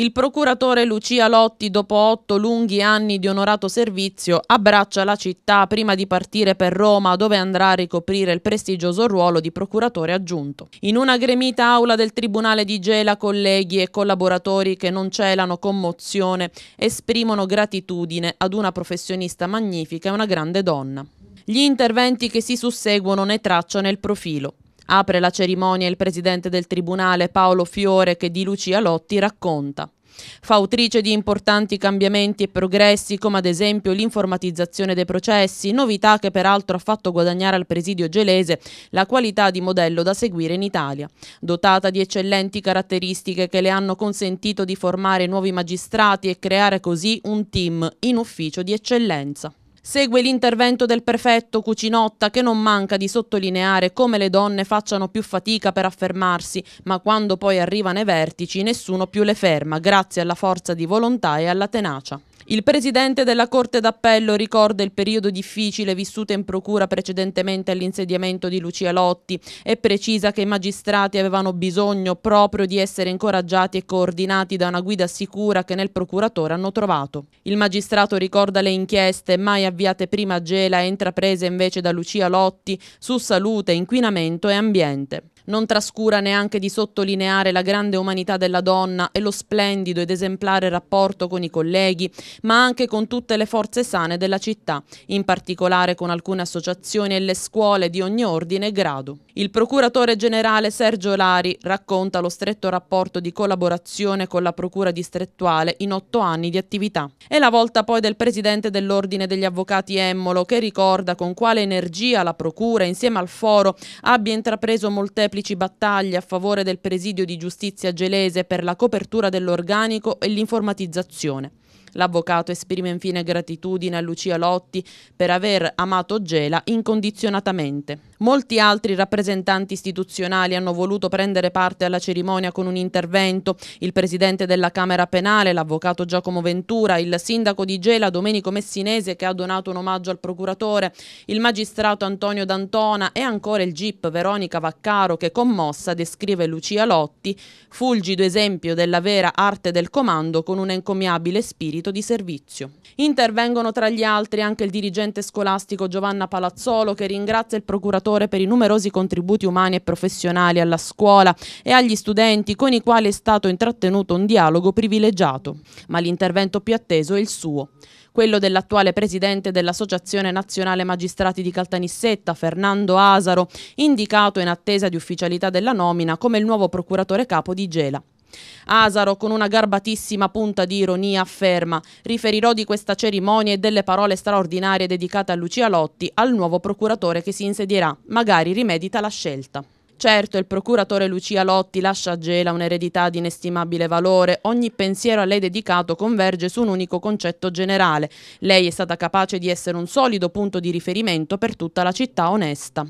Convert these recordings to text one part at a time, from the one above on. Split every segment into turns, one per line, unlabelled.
Il procuratore Lucia Lotti, dopo otto lunghi anni di onorato servizio, abbraccia la città prima di partire per Roma, dove andrà a ricoprire il prestigioso ruolo di procuratore aggiunto. In una gremita aula del Tribunale di Gela, colleghi e collaboratori che non celano commozione esprimono gratitudine ad una professionista magnifica e una grande donna. Gli interventi che si susseguono ne tracciano il profilo. Apre la cerimonia il presidente del Tribunale Paolo Fiore che di Lucia Lotti racconta. Fautrice di importanti cambiamenti e progressi come ad esempio l'informatizzazione dei processi, novità che peraltro ha fatto guadagnare al presidio gelese la qualità di modello da seguire in Italia. Dotata di eccellenti caratteristiche che le hanno consentito di formare nuovi magistrati e creare così un team in ufficio di eccellenza. Segue l'intervento del prefetto Cucinotta che non manca di sottolineare come le donne facciano più fatica per affermarsi, ma quando poi arrivano ai vertici nessuno più le ferma, grazie alla forza di volontà e alla tenacia. Il presidente della Corte d'Appello ricorda il periodo difficile vissuto in procura precedentemente all'insediamento di Lucia Lotti e precisa che i magistrati avevano bisogno proprio di essere incoraggiati e coordinati da una guida sicura che nel procuratore hanno trovato. Il magistrato ricorda le inchieste mai avviate prima a Gela e intraprese invece da Lucia Lotti su salute, inquinamento e ambiente non trascura neanche di sottolineare la grande umanità della donna e lo splendido ed esemplare rapporto con i colleghi, ma anche con tutte le forze sane della città, in particolare con alcune associazioni e le scuole di ogni ordine e grado. Il procuratore generale Sergio Lari racconta lo stretto rapporto di collaborazione con la procura distrettuale in otto anni di attività. È la volta poi del presidente dell'Ordine degli Avvocati Emmolo che ricorda con quale energia la procura insieme al foro abbia intrapreso molteplici molteplici battaglie a favore del presidio di giustizia gelese per la copertura dell'organico e l'informatizzazione. L'avvocato esprime infine gratitudine a Lucia Lotti per aver amato Gela incondizionatamente. Molti altri rappresentanti istituzionali hanno voluto prendere parte alla cerimonia con un intervento, il presidente della Camera Penale, l'avvocato Giacomo Ventura, il sindaco di Gela Domenico Messinese che ha donato un omaggio al procuratore, il magistrato Antonio D'Antona e ancora il GIP Veronica Vaccaro che commossa descrive Lucia Lotti, fulgido esempio della vera arte del comando con un encomiabile spirito spirito di servizio. Intervengono tra gli altri anche il dirigente scolastico Giovanna Palazzolo che ringrazia il procuratore per i numerosi contributi umani e professionali alla scuola e agli studenti con i quali è stato intrattenuto un dialogo privilegiato. Ma l'intervento più atteso è il suo quello dell'attuale presidente dell'Associazione Nazionale Magistrati di Caltanissetta, Fernando Asaro, indicato in attesa di ufficialità della nomina come il nuovo procuratore capo di Gela. Asaro, con una garbatissima punta di ironia, afferma «Riferirò di questa cerimonia e delle parole straordinarie dedicate a Lucia Lotti al nuovo procuratore che si insedierà. Magari rimedita la scelta». Certo, il procuratore Lucia Lotti lascia a Gela un'eredità di inestimabile valore, ogni pensiero a lei dedicato converge su un unico concetto generale. Lei è stata capace di essere un solido punto di riferimento per tutta la città onesta.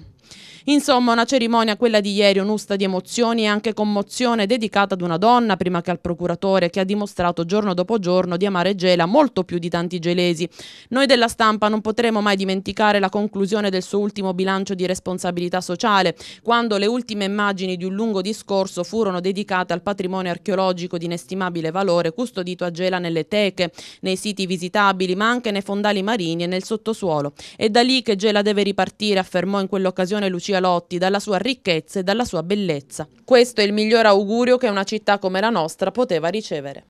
Insomma, una cerimonia, quella di ieri, un'usta di emozioni e anche commozione dedicata ad una donna, prima che al procuratore, che ha dimostrato giorno dopo giorno di amare Gela molto più di tanti gelesi. Noi della stampa non potremo mai dimenticare la conclusione del suo ultimo bilancio di responsabilità sociale, quando le ultime immagini di un lungo discorso furono dedicate al patrimonio archeologico di inestimabile valore custodito a Gela nelle teche, nei siti visitabili, ma anche nei fondali marini e nel sottosuolo. È da lì che Gela deve ripartire, affermò in quell'occasione fondazione Lucia Lotti, dalla sua ricchezza e dalla sua bellezza. Questo è il miglior augurio che una città come la nostra poteva ricevere.